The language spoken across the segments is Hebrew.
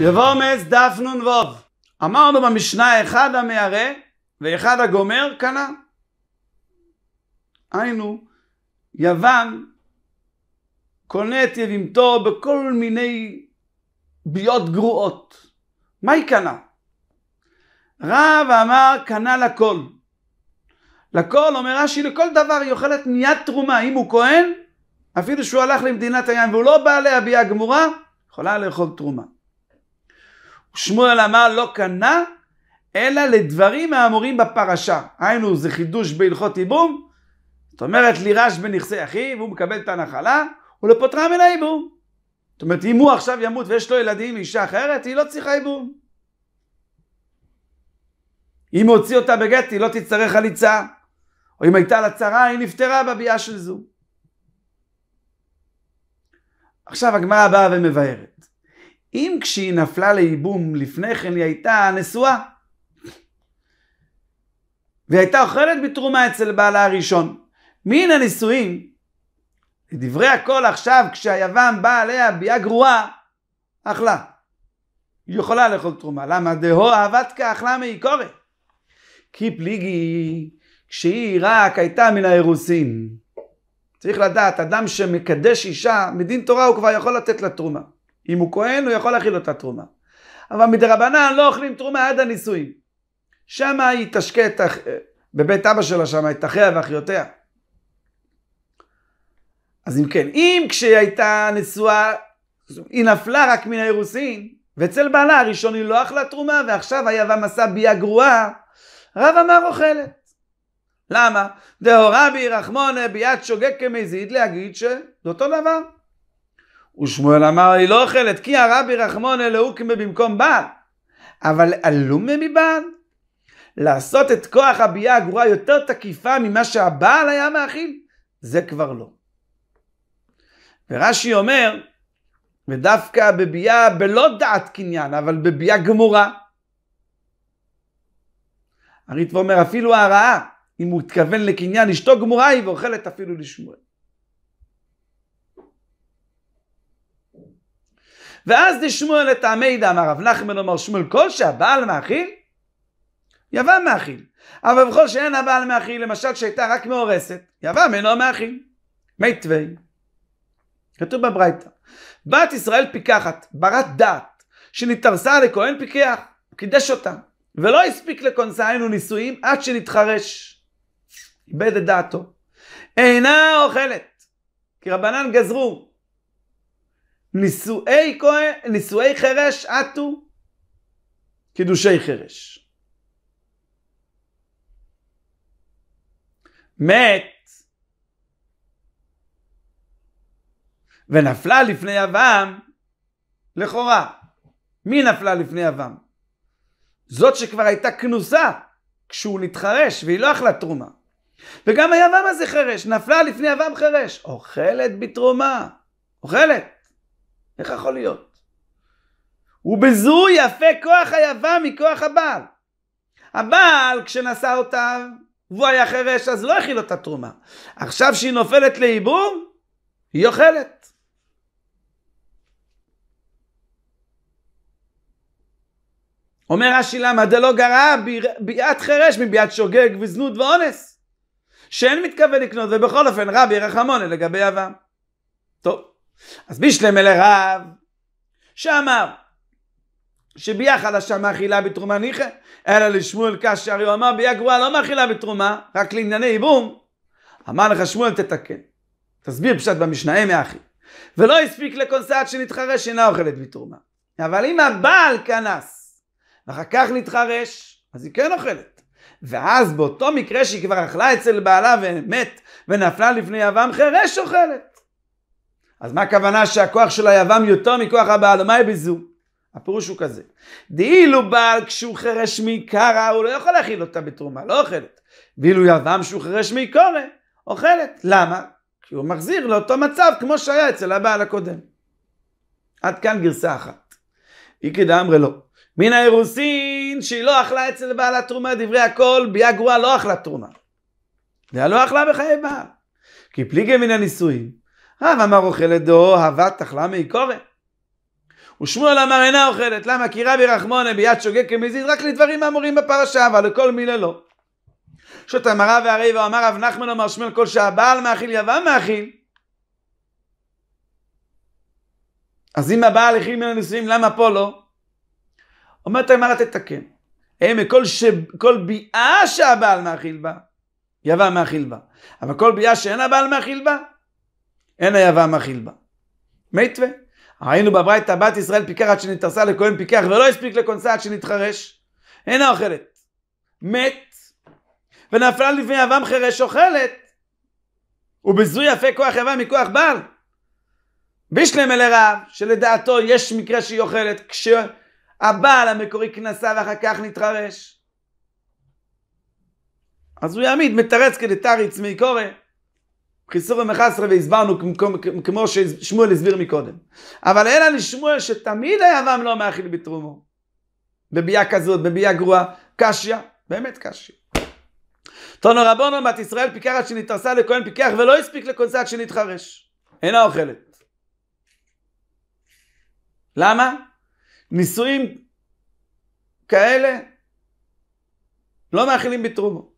יבוא מס דף נ"ו אמרנו במשנה אחד המיירא ואחד הגומר קנה. היינו, יוון קונה את יבימתו בכל מיני ביות גרועות. מה היא קנה? רב אמר קנה לכל. לכל, אומר רש"י, לכל דבר היא אוכלת מיד תרומה. אם הוא כהן, אפילו שהוא הלך למדינת הים והוא לא בא להביע גמורה, יכולה לאכול תרומה. שמואל אמר לא קנה, אלא לדברים האמורים בפרשה. היינו, זה חידוש בהלכות ייבום. זאת אומרת, לירש בנכסי אחיו, הוא מקבל את הנחלה, הוא ולפוטרה לא מן הייבום. זאת אומרת, אם הוא עכשיו ימות ויש לו ילדים מאישה אחרת, היא לא צריכה ייבום. אם הוא הוציא אותה בגט, היא לא תצטרך חליצה. או אם הייתה לה צרה, היא נפטרה בביאה של זו. עכשיו הגמרא באה ומבארת. אם כשהיא נפלה לייבום לפני כן היא הייתה נשואה. והיא הייתה אוכלת בתרומה אצל בעלה הראשון. מן הנישואים, לדברי הכל עכשיו, כשהיוון בא עליה ביה גרועה, אכלה. היא יכולה לאכול תרומה. למה? דהו אהבת כאכלה אכלה מעיקורת. כי פליגי, כשהיא רק הייתה מן האירוסין. צריך לדעת, אדם שמקדש אישה, מדין תורה הוא כבר יכול לתת לה תרומה. אם הוא כהן, הוא יכול להכיל אותה תרומה. אבל מדרבנן לא אוכלים תרומה עד הנישואים. שמה היא תשקה את אח... בבית אבא שלה שמה את אחיה ואחיותיה. אז אם כן, אם כשהיא הייתה נשואה, היא נפלה רק מן האירוסין, ואצל בעלה הראשון היא לא אכלה תרומה, ועכשיו היה ומסע ביה גרועה, רב אמר אוכלת. למה? דאורבי רחמונה ביד שוגג כמזיד להגיד שזה אותו דבר. ושמואל אמר לי לא אוכלת כי הרבי רחמון אלוהוקים במקום בעל. אבל עלומה מבעל. לעשות את כוח הביאה הגרועה יותר תקיפה ממה שהבעל היה מאכיל, זה כבר לא. ורש"י אומר, ודווקא בביאה בלא דעת קניין, אבל בביאה גמורה. הריטבו אומר, אפילו הרעה, אם הוא התכוון לקניין, אשתו גמורה היא ואוכלת אפילו לשמואל. ואז דשמואל לטעמי דאמר רב נחמן אמר שמואל כל שהבעל מאכיל יבם מאכיל אבל בכל שאין הבעל מאכיל למשל שהייתה רק מאורסת יבם אינו מאכיל מי תווי כתוב בברייתא בת ישראל פיקחת ברת דעת שנתארסה לכהן פיקח קידש אותה ולא הספיק לכונסה נישואים עד שנתחרש איבד את דעתו אינה אוכלת כי רבנן גזרו נישואי, כה, נישואי חרש עטו קידושי חרש. מת ונפלה לפני אבם לכאורה. מי נפלה לפני אבם? זאת שכבר הייתה כנוסה כשהוא נתחרש והיא לא אכלה תרומה. וגם היבם הזה חרש, נפלה לפני יבם חרש, אוכלת בתרומה, אוכלת. איך יכול להיות? ובזו יפה כוח היבה מכוח הבעל. הבעל, כשנשא אותה, והוא היה חירש, אז לא הכיל אותה תרומה. עכשיו שהיא נופלת לעיבור, היא אוכלת. אומר רש"י למה דלא גרע ביאת חירש מביאת שוגג וזנות ואונס שאין מתכוון לקנות ובכל אופן רבי רחמונה לגבי אבם. טוב אז בישלם אל הרב, שאמר שביחד אשר מאכילה בתרומה ניחא, אלא לשמואל קשיא, הוא אמר ביה גרועה לא מאכילה בתרומה, רק לענייני ייבום. אמר לך שמואל תתקן, תסביר פשט במשנה, מאחי. ולא הספיק לקונסט שנתחרש אינה אוכלת בתרומה. אבל אם הבעל כנס, ואחר כך נתחרש, אז היא כן אוכלת. ואז באותו מקרה שהיא כבר אכלה אצל בעלה ומת, ונפלה לפני יבם חירש אוכלת. אז מה הכוונה שהכוח של היבם יותר מכוח הבעל? מה יביזו? הפירוש הוא כזה. דאילו בעל כשהוא חירש מקרא, הוא לא יכול להכיל אותה בתרומה, לא אוכלת. ואילו יבם שהוא חירש מקורא, אוכלת. למה? כי הוא מחזיר לאותו מצב כמו שהיה אצל הבעל הקודם. עד כאן גרסה אחת. היא דאמרי לא. מן האירוסין שהיא לא אכלה אצל בעל התרומה, דברי הכל, ביה גרועה לא אכלה תרומה. זה היה לא אכלה בחיי בעל. כי פליגי מן הנישואין, רב אמר אוכלת דו, הווה תחלה מי קורא. ושמואל אמר אינה אוכלת, למה? כי רבי רחמונה ביד שוגג כמזיד, רק לדברים האמורים בפרשה, אבל לכל מילה לא. שוט אמרה והרי ואמר רב נחמן אמר שמואל כל שהבעל מאכיל יבא מאכיל. אז אם הבעל הכיל מן הנישואים, למה פה לא? אומרת הגמרא תתקן. הם כל, ש... כל ביאה שהבעל מאכיל בה, יבא מאכיל בה. אבל כל ביאה שאין הבעל מאכיל בה, אין היבה מכיל בה. מיתווה. ראינו בברייתא בת ישראל פיקח עד שנתרסה לכהן פיקח ולא הספיק לכונסה עד שנתחרש. אינה אוכלת. מת. ונפלה לפני אבם חרש אוכלת. ובזו יפה כוח אבה מכוח בעל. בישלם אל הרב, שלדעתו יש מקרה שהיא אוכלת, כשהבעל המקורי כנסה ואחר כך נתחרש. אז הוא יעמיד מתרץ כדתר עצמי קורא. חיסור ומחסרה והסברנו כמו ששמואל הסביר מקודם. אבל אלא לשמואל שתמיד היה עם לא מאכיל בתרומו. בביאה כזאת, בביאה גרועה, קשיא, באמת קשיא. תונו רבונו בת ישראל פיקחת שנתרסה לכהן פיקח ולא הספיק לכונסה כשנתחרש. אינה אוכלת. למה? נישואים כאלה לא מאכילים בתרומו.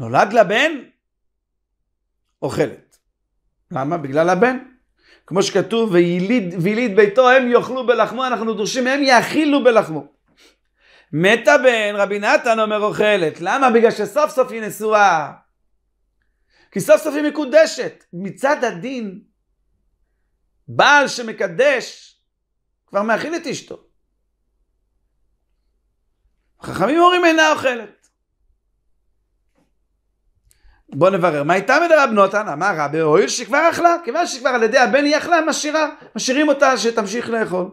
נולד לה בן, אוכלת. למה? בגלל הבן. כמו שכתוב, ויליד, ויליד ביתו הם יאכלו בלחמו, אנחנו דורשים הם יאכילו בלחמו. מת הבן, רבי נתן אומר אוכלת. למה? בגלל שסוף סוף היא נשואה. כי סוף סוף היא מקודשת. מצד הדין, בעל שמקדש כבר מאכיל את אשתו. חכמים אומרים אינה אוכלת. בוא נברר, מה איתה הייתה מדרבנות אנא? מה רבי הואיל שכבר אכלה? כיוון שכבר על ידי הבן היא אכלה, משאירה, משאירים אותה שתמשיך לאכול.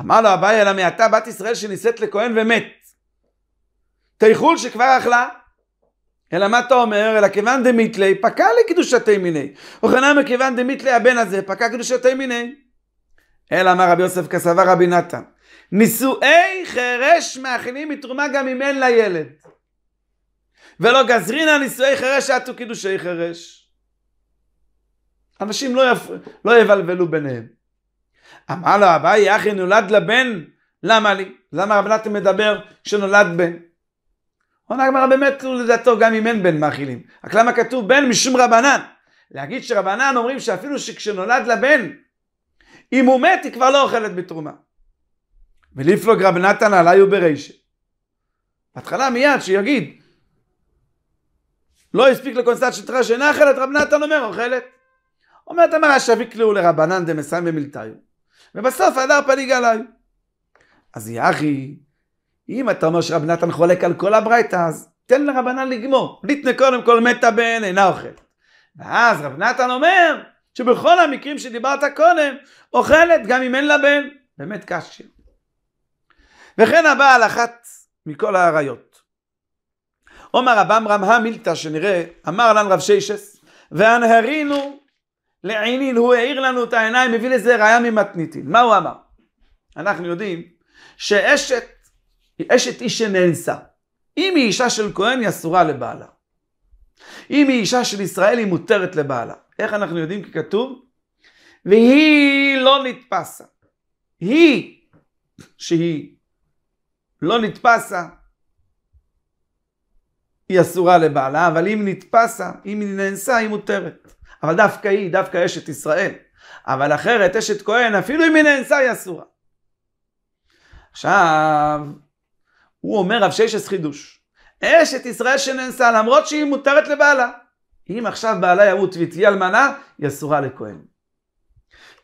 אמר לו אביי אלא מעתה בת ישראל שנישאת לכהן ומת. תאיכול שכבר אכלה. אלא מה אתה אומר? אלא כיוון דמיתלי פקע לקדושתי מיני. וכן אמר כיוון דמיתלי הבן הזה פקע קדושתי מיני. אלא אמר רבי יוסף כסבה רבי נתן. נישואי חירש מאכילים מתרומה גם אם אין לה ילד. ולא גזרינן נישואי חרש עטו קידושי חרש. אנשים לא, יפ... לא יבלבלו ביניהם. אמר לו אביי, אחי נולד לבן, למה לי? למה רב נתן מדבר שנולד בן? עונה הגמרא באמת לדעתו גם אם אין בן מאכילים. רק למה כתוב בן? משום רבנן. להגיד שרבנן אומרים שאפילו שכשנולד לבן, אם הוא מת היא כבר לא אוכלת בתרומה. ולפלוג רב נתן עליי וברישה. בהתחלה מיד שיגיד לא הספיק לקונסט שטרה שאינה אכלת, רב נתן אומר אוכלת. אומרת המרא שוויקלאו לרבנן דמסיים במילתאי, ובסוף הדר פליג עליי. אז יחי, אם אתה אומר שרב נתן חולק על כל הברייתא, אז תן לרבנן לגמור. ליטנה קודם כל מתה בהן, אינה אוכלת. ואז רב נתן אומר שבכל המקרים שדיברת קודם, אוכלת גם אם אין לה בן. באמת קשה. וכן הבאה על אחת מכל האריות. עומר רבם רם המילתא שנראה, אמר לן רב שישס, והנהרינו לעינין, הוא האיר לנו את העיניים, מביא לזה ראיה ממתניתין. מה הוא אמר? אנחנו יודעים שאשת, אשת איש שנאנסה, אם היא אישה של כהן, היא אסורה לבעלה. אם היא אישה של ישראל, היא מותרת לבעלה. איך אנחנו יודעים? כי כתוב, והיא לא נתפסה. היא, שהיא לא נתפסה, היא אסורה לבעלה, אבל אם נתפסה, אם היא נאנסה, היא מותרת. אבל דווקא היא, דווקא אשת ישראל. אבל אחרת, אשת כהן, אפילו אם היא נאנסה, היא אסורה. עכשיו, הוא אומר רב ששס חידוש. אשת ישראל שנאנסה, למרות שהיא מותרת לבעלה. אם עכשיו בעלה ימות והיא תהיה אלמנה, היא אסורה לכהן.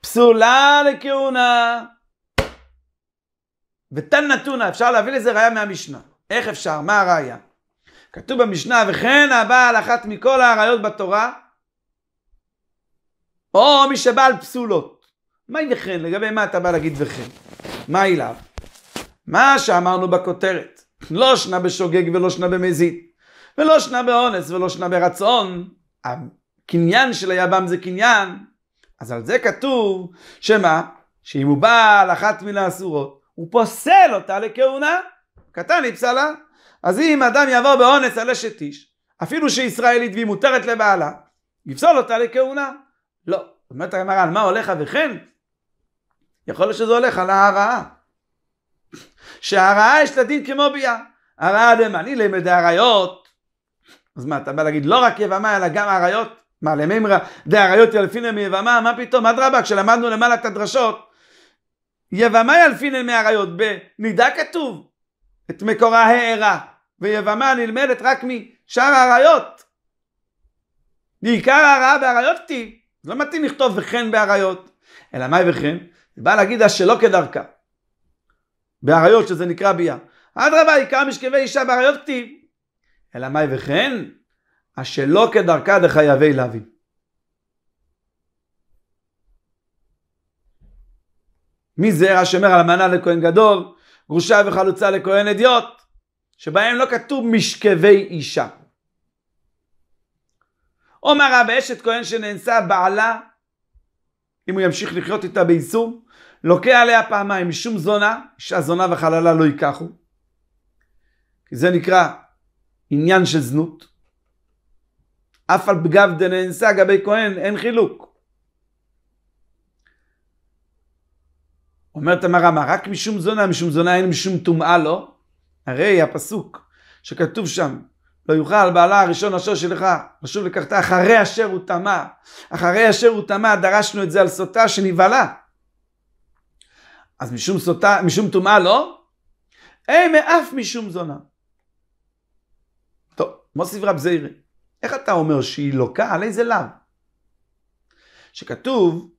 פסולה לכהונה. ותן נתונה, אפשר להביא לזה ראיה מהמשנה. איך אפשר? מה הראיה? כתוב במשנה, וכן הבעל אחת מכל האריות בתורה, או מי שבא על פסולות. מהי וכן? לגבי מה אתה בא להגיד וכן? מה אליו? מה שאמרנו בכותרת, לא שנה בשוגג ולא שנה במזיד, ולא שנה באונס ולא שנה ברצון, הקניין של היבם זה קניין, אז על זה כתוב, שמה? שאם הוא בא על אחת מן האסורות, הוא פוסל אותה לכהונה. קטן היא פסלה, אז אם אדם יעבור באונס על אשת איש, אפילו שישראלית והיא מותרת לבעלה, יפסול אותה לכהונה. לא. אומרת הגמרא, על מה הולך וכן? יכול להיות שזה הולך על ההרעה. שההרעה יש לה דין כמו ביה. הרעה דמני לימד האריות. אז מה, אתה בא להגיד לא רק יבמה אלא גם אריות? מה, למימרא דאריות ילפינן מיבמה? מה פתאום? אדרבה, כשלמדנו למעלה את הדרשות, יבמה ילפינן מאריות, בנידה כתוב. את מקורה הארה. ויבמה נלמדת רק משאר האריות. בעיקר הרעה באריות כתיב, לא מתאים לכתוב וכן באריות, אלא מאי וכן? זה בא להגיד השלא כדרכה. באריות שזה נקרא ביה. אדרבה, עיקר משכבי אישה באריות כתיב. אלא מאי וכן? השלא כדרכה דחייבי להבין. מי זה השומר על המנה לכהן גדול, גרושה וחלוצה לכהן אדיוט? שבהם לא כתוב משכבי אישה. אומר רב אשת כהן שנאנסה בעלה, אם הוא ימשיך לחיות איתה ביישום, לוקה עליה פעמיים משום זונה, אישה זונה וחללה לא ייקחו. כי זה נקרא עניין של זנות. אף על פגב דנאנסה גבי כהן, אין חילוק. אומרת המרמה, רק משום זונה, משום זונה אין משום טומאה לא? הרי הפסוק שכתוב שם, לא יוכל בעלה הראשון אשר שלך, לשוב לקחת אחרי אשר הוא טמא. אחרי אשר הוא טמא דרשנו את זה על סוטה שנבהלה. אז משום סוטה, משום טומאה לא? אין מאף משום זונה. טוב, מוסיף רב זעירי, איך אתה אומר שהיא לוקה? על איזה לאו? שכתוב,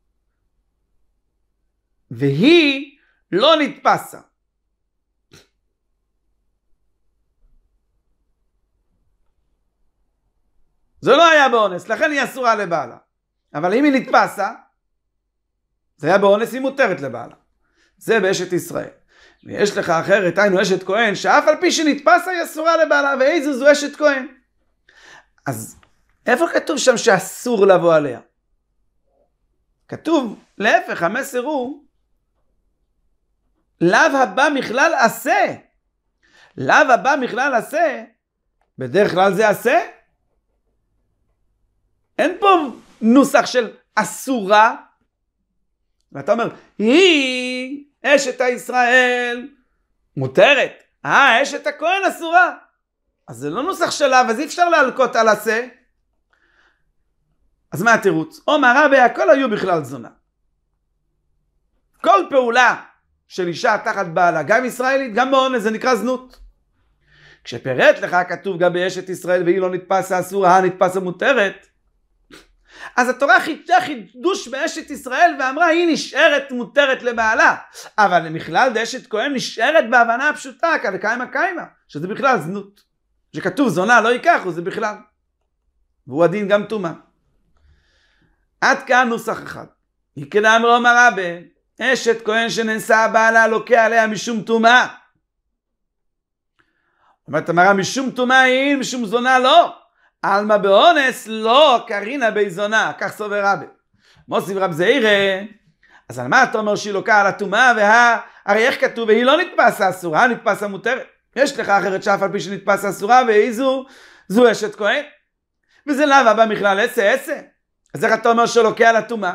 והיא לא נתפסה. זה לא היה באונס, לכן היא אסורה לבעלה. אבל אם היא נתפסה, זה היה באונס, היא מותרת לבעלה. זה באשת ישראל. ויש לך אחרת, היינו אשת כהן, שאף על פי שנתפסה היא אסורה לבעלה, ואיזו זו אשת כהן. אז איפה כתוב שם שאסור לבוא עליה? כתוב, להפך, המסר הוא, לאו הבא מכלל עשה. לאו הבא מכלל עשה, בדרך כלל זה עשה, אין פה נוסח של אסורה. ואתה אומר, היא אשת הישראל מותרת, אה, אשת הכהן אסורה. אז זה לא נוסח שלה, אז אי אפשר להלקות על השה. אז מה התירוץ? עומר רבי הכל היו בכלל זונה. כל פעולה של אישה תחת בעלה, גם ישראלית, גם באונס, זה נקרא זנות. כשפירט לך כתוב גם באשת ישראל והיא לא נתפסה אסורה, נתפסה מותרת, אז התורה חידשה חידוש באשת ישראל ואמרה היא נשארת מותרת לבעלה. אבל בכלל דאשת כהן נשארת בהבנה הפשוטה כקיימא קיימה שזה בכלל זנות. שכתוב זונה לא ייקח וזה בכלל. והוא הדין גם טומאה. עד כאן נוסח אחד. יקדם רומא רבה, אשת כהן שנשא בעלה לוקה עליה משום טומאה. אומרת המראה משום טומאה היא, משום זונה לא. עלמא באונס לא קרינה בי זונה, כך סובר רבי. מוסיף רב זעירה, אז על מה אתה אומר שהיא לוקה על הטומאה וה... הרי איך כתוב, והיא לא נתפסה אסורה, נתפסה מותרת. יש לך אחרת שאף על פי שנתפסה אסורה, והיא זו, זו אשת כהן. וזה לאו הבא מכלל עשה עשה. אז איך אתה אומר שלוקה על הטומאה?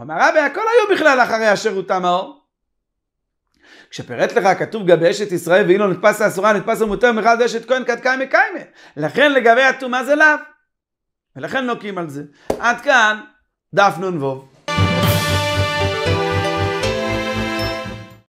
אמר רבי, הכל היו בכלל אחרי אשר הוא טמאו. כשפירט לך כתוב גבי אשת ישראל ואילו נתפס האסורה נתפס המותר מחד אשת כהן קד קיימא קיימא לכן לגבי הטומאה זה לאו. ולכן נוקים על זה. עד כאן דף נ"ו.